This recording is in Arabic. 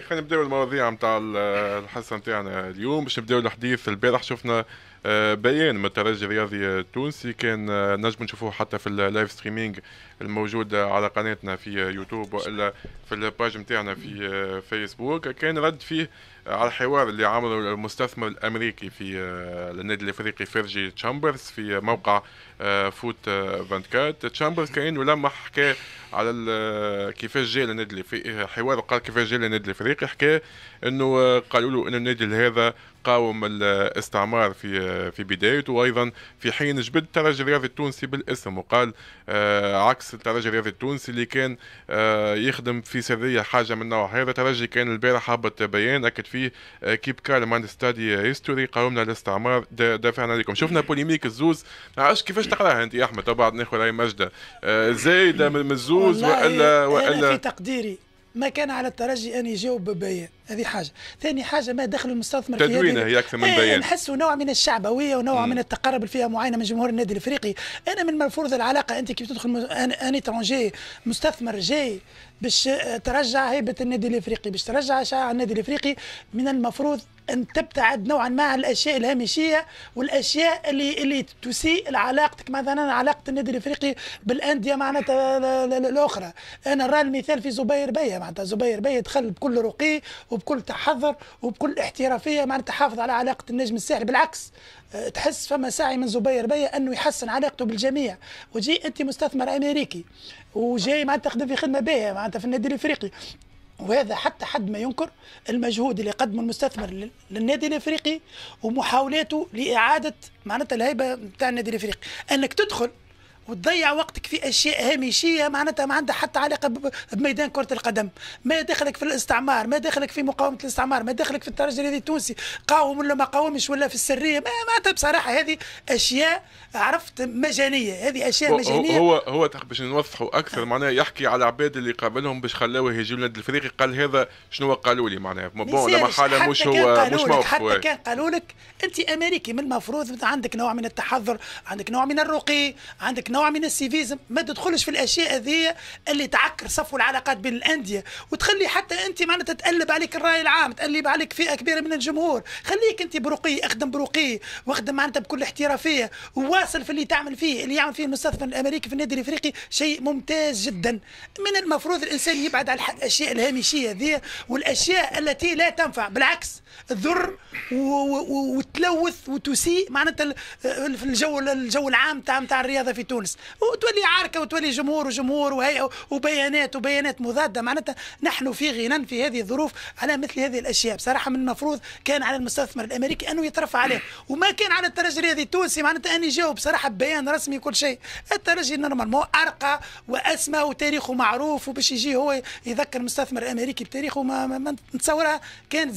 خلينا نبداو المواضيع نتاع الحصه نتاعنا اليوم باش نبداو الحديث البارح شفنا آه، بيان من الترجي الرياضي التونسي كان آه، نجم نشوفوه حتى في اللايف ستريمينغ الموجود على قناتنا في يوتيوب والا في الباج نتاعنا في فيسبوك آه، كان رد فيه على الحوار اللي عمله المستثمر الامريكي في النادي الافريقي فيرجي تشامبرز في موقع فوت 24 تشامبرز كان يلمح حكى على كيفاش جاء النادي الافريقي حوار قال كيفاش جاء النادي الافريقي حكى انه قالوا له انه النادي هذا قاوم الاستعمار في في بدايته وايضا في حين جبد الترجي الرياضي التونسي بالاسم وقال آه، عكس الترجي الرياضي التونسي اللي كان آه، يخدم في سريه حاجه من نوع هذا الترجي كان البارح هبط بيان اكد فيه آه، كيب كالم عند ستادي هيستوري قاومنا الاستعمار دافعنا لكم شفنا بوليميك الزوز ما عرفتش كيفاش تقراها انت يا احمد بعد ناخذ راي مجده زايده من الزوز والا والا في تقديري ما كان على الترجي ان يجاوب ببيان هذه حاجة ثاني حاجة ما دخل المستثمر في تدوينة هي أكثر من إيه، بيان نحس نحسوا نوع من الشعبوية ونوع مم. من التقرب فيها معينة من جمهور النادي الإفريقي أنا من المفروض العلاقة أنت كيف تدخل أن ترونجي مستثمر جاي باش ترجع هيبة النادي الإفريقي باش ترجع شعار النادي الإفريقي من المفروض أن تبتعد نوعا ما عن الأشياء الهامشية والأشياء اللي اللي تسيء لعلاقتك مثلا علاقة النادي الإفريقي بالأندية معناتها الأخرى أنا نرى المثال في زبير بيه معناتها زبير بيه دخل بكل رقي وبكل تحذر وبكل احترافيه معناتها تحافظ على علاقه النجم الساحلي بالعكس آه، تحس فما سعي من زبير بيا انه يحسن علاقته بالجميع وجي انت مستثمر امريكي وجاي معناتها تخدم في خدمه باهيه معناتها في النادي الافريقي وهذا حتى حد ما ينكر المجهود اللي قدمه المستثمر للنادي الافريقي ومحاولاته لاعاده معناتها الهيبه بتاع النادي الافريقي انك تدخل وتضيع وقتك في اشياء هامشيه معناتها ما عندها حتى علاقه بميدان كره القدم ما دخلك في الاستعمار ما دخلك في مقاومه الاستعمار ما دخلك في الترجي التونسي قاوم ولا ما قاومش ولا في السريه ما معناتها بصراحه هذه اشياء عرفت مجانيه هذه اشياء مجانيه هو هو باش نوضحوا اكثر معناها يحكي على العباد اللي قابلهم باش خلاوه يجيو لنا الافريقي قال هذا شنو قالوا لي معناها بون لما حاله مش هو مش موقف حتى كان قالوا لك انت امريكي من المفروض عندك نوع من التحضر عندك نوع من الرقي عندك نوع من السيفيزم ما تدخلش في الاشياء هذه اللي تعكر صفو العلاقات بين الانديه وتخلي حتى انت معناتها تقلب عليك الراي العام تقلب عليك فئه كبيره من الجمهور خليك انت بروقي اخدم بروقي واخدم معناتها بكل احترافيه وواصل في اللي تعمل فيه اللي يعمل فيه المستثمر الامريكي في النادي الافريقي شيء ممتاز جدا من المفروض الانسان يبعد عن الاشياء الهامشيه هذه والاشياء التي لا تنفع بالعكس تضر وتلوث وتسيء معناتها في الجو الجو العام تاع الرياضه في تونس تونس وتولي عركه وتولي جمهور وجمهور وهي وبيانات وبيانات مضاده معناتها نحن في غنى في هذه الظروف على مثل هذه الاشياء بصراحه من المفروض كان على المستثمر الامريكي انه يترفع عليه وما كان على الترجي هذه التونسي معناتها اني يجاوب بصراحه ببيان رسمي كل شيء الترجي نورمالمون ارقى واسمى وتاريخه معروف وباش يجي هو يذكر المستثمر الامريكي بتاريخه ما, ما, ما نتصورها كانت